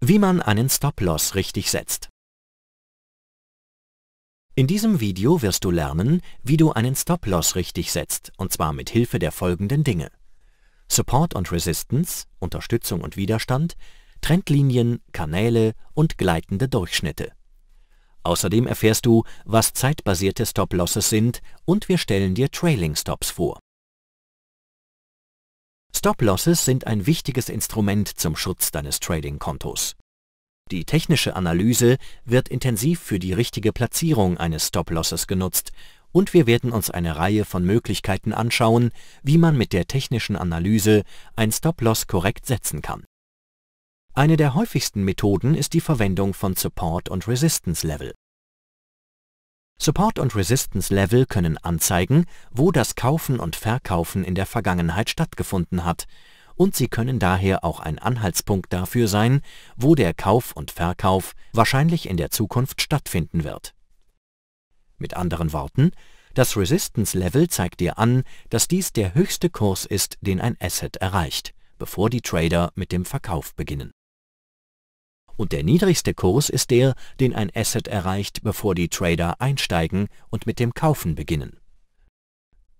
Wie man einen Stop-Loss richtig setzt. In diesem Video wirst du lernen, wie du einen Stop-Loss richtig setzt, und zwar mit Hilfe der folgenden Dinge. Support und Resistance, Unterstützung und Widerstand, Trendlinien, Kanäle und gleitende Durchschnitte. Außerdem erfährst du, was zeitbasierte Stop-Losses sind und wir stellen dir Trailing Stops vor Stop-Losses sind ein wichtiges Instrument zum Schutz deines Trading-Kontos. Die technische Analyse wird intensiv für die richtige Platzierung eines Stop-Losses genutzt und wir werden uns eine Reihe von Möglichkeiten anschauen, wie man mit der technischen Analyse ein Stop-Loss korrekt setzen kann. Eine der häufigsten Methoden ist die Verwendung von Support- und Resistance-Level. Support und Resistance Level können anzeigen, wo das Kaufen und Verkaufen in der Vergangenheit stattgefunden hat, und sie können daher auch ein Anhaltspunkt dafür sein, wo der Kauf und Verkauf wahrscheinlich in der Zukunft stattfinden wird. Mit anderen Worten, das Resistance Level zeigt dir an, dass dies der höchste Kurs ist, den ein Asset erreicht, bevor die Trader mit dem Verkauf beginnen und der niedrigste Kurs ist der, den ein Asset erreicht, bevor die Trader einsteigen und mit dem Kaufen beginnen.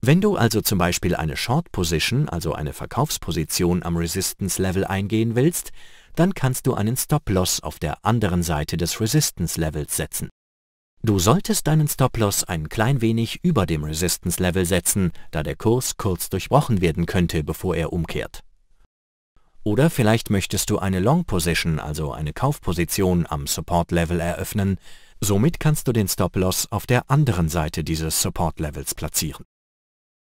Wenn du also zum Beispiel eine Short Position, also eine Verkaufsposition am Resistance Level eingehen willst, dann kannst du einen Stop-Loss auf der anderen Seite des Resistance Levels setzen. Du solltest deinen Stop-Loss ein klein wenig über dem Resistance Level setzen, da der Kurs kurz durchbrochen werden könnte, bevor er umkehrt. Oder vielleicht möchtest du eine Long Position, also eine Kaufposition am Support Level eröffnen, somit kannst du den Stop Loss auf der anderen Seite dieses Support Levels platzieren.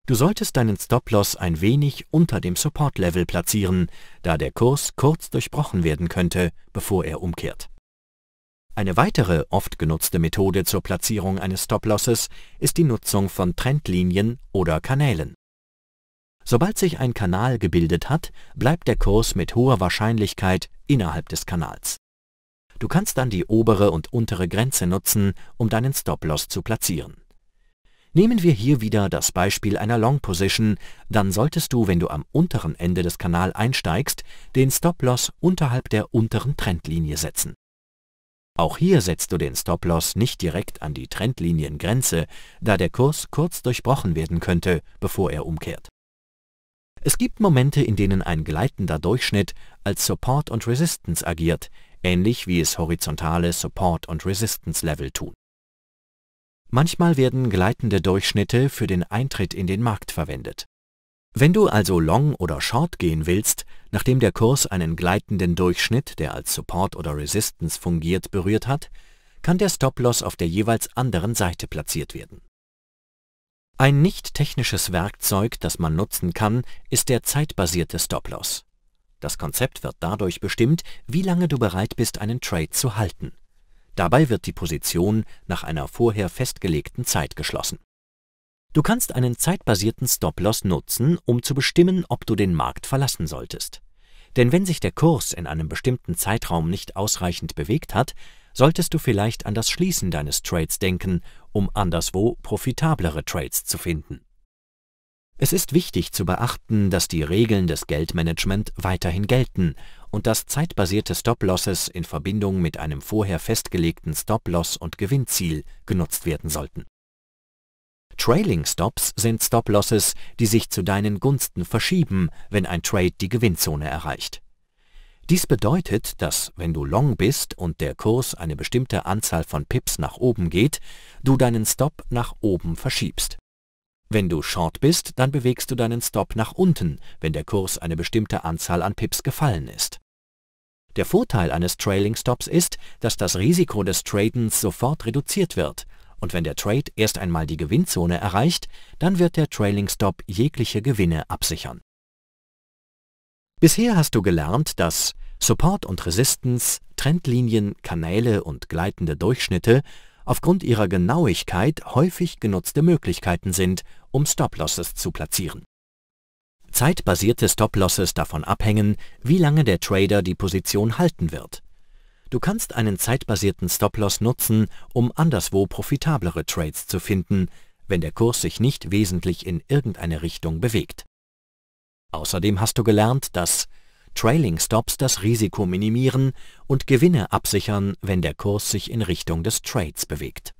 Du solltest deinen Stop Loss ein wenig unter dem Support Level platzieren, da der Kurs kurz durchbrochen werden könnte, bevor er umkehrt. Eine weitere oft genutzte Methode zur Platzierung eines Stop-Losses ist die Nutzung von Trendlinien oder Kanälen Sobald sich ein Kanal gebildet hat, bleibt der Kurs mit hoher Wahrscheinlichkeit innerhalb des Kanals. Du kannst dann die obere und untere Grenze nutzen, um deinen Stop-Loss zu platzieren. Nehmen wir hier wieder das Beispiel einer Long Position, dann solltest du, wenn du am unteren Ende des Kanal einsteigst, den Stop-Loss unterhalb der unteren Trendlinie setzen. Auch hier setzt du den Stop-Loss nicht direkt an die Trendliniengrenze, da der Kurs kurz durchbrochen werden könnte, bevor er umkehrt. Es gibt Momente, in denen ein gleitender Durchschnitt als Support und Resistance agiert, ähnlich wie es horizontale Support- und Resistance-Level tun. Manchmal werden gleitende Durchschnitte für den Eintritt in den Markt verwendet. Wenn du also Long oder Short gehen willst, nachdem der Kurs einen gleitenden Durchschnitt, der als Support oder Resistance fungiert, berührt hat, kann der Stop-Loss auf der jeweils anderen Seite platziert werden ein nicht technisches Werkzeug, das man nutzen kann, ist der zeitbasierte Stop-Loss. Das Konzept wird dadurch bestimmt, wie lange du bereit bist, einen Trade zu halten. Dabei wird die Position nach einer vorher festgelegten Zeit geschlossen. Du kannst einen zeitbasierten Stop-Loss nutzen, um zu bestimmen, ob du den Markt verlassen solltest. Denn wenn sich der Kurs in einem bestimmten Zeitraum nicht ausreichend bewegt hat, solltest du vielleicht an das Schließen deines Trades denken, um anderswo profitablere Trades zu finden. Es ist wichtig zu beachten, dass die Regeln des Geldmanagement weiterhin gelten und dass zeitbasierte Stop-Losses in Verbindung mit einem vorher festgelegten Stop-Loss und Gewinnziel genutzt werden sollten. Trailing Stops sind Stop-Losses, die sich zu deinen Gunsten verschieben, wenn ein Trade die Gewinnzone erreicht. Dies bedeutet, dass wenn du Long bist und der Kurs eine bestimmte Anzahl von Pips nach oben geht, du deinen Stop nach oben verschiebst. Wenn du Short bist, dann bewegst du deinen Stop nach unten, wenn der Kurs eine bestimmte Anzahl an Pips gefallen ist. Der Vorteil eines Trailing Stops ist, dass das Risiko des Tradens sofort reduziert wird, und wenn der Trade erst einmal die Gewinnzone erreicht, dann wird der Trailing Stop jegliche Gewinne absichern. Bisher hast du gelernt, dass Support und Resistance, Trendlinien, Kanäle und gleitende Durchschnitte aufgrund ihrer Genauigkeit häufig genutzte Möglichkeiten sind, um Stop-Losses zu platzieren. Zeitbasierte Stop-Losses davon abhängen, wie lange der Trader die Position halten wird. Du kannst einen zeitbasierten Stop-Loss nutzen, um anderswo profitablere Trades zu finden, wenn der Kurs sich nicht wesentlich in irgendeine Richtung bewegt. Außerdem hast du gelernt, dass Trailing Stops das Risiko minimieren und Gewinne absichern, wenn der Kurs sich in Richtung des Trades bewegt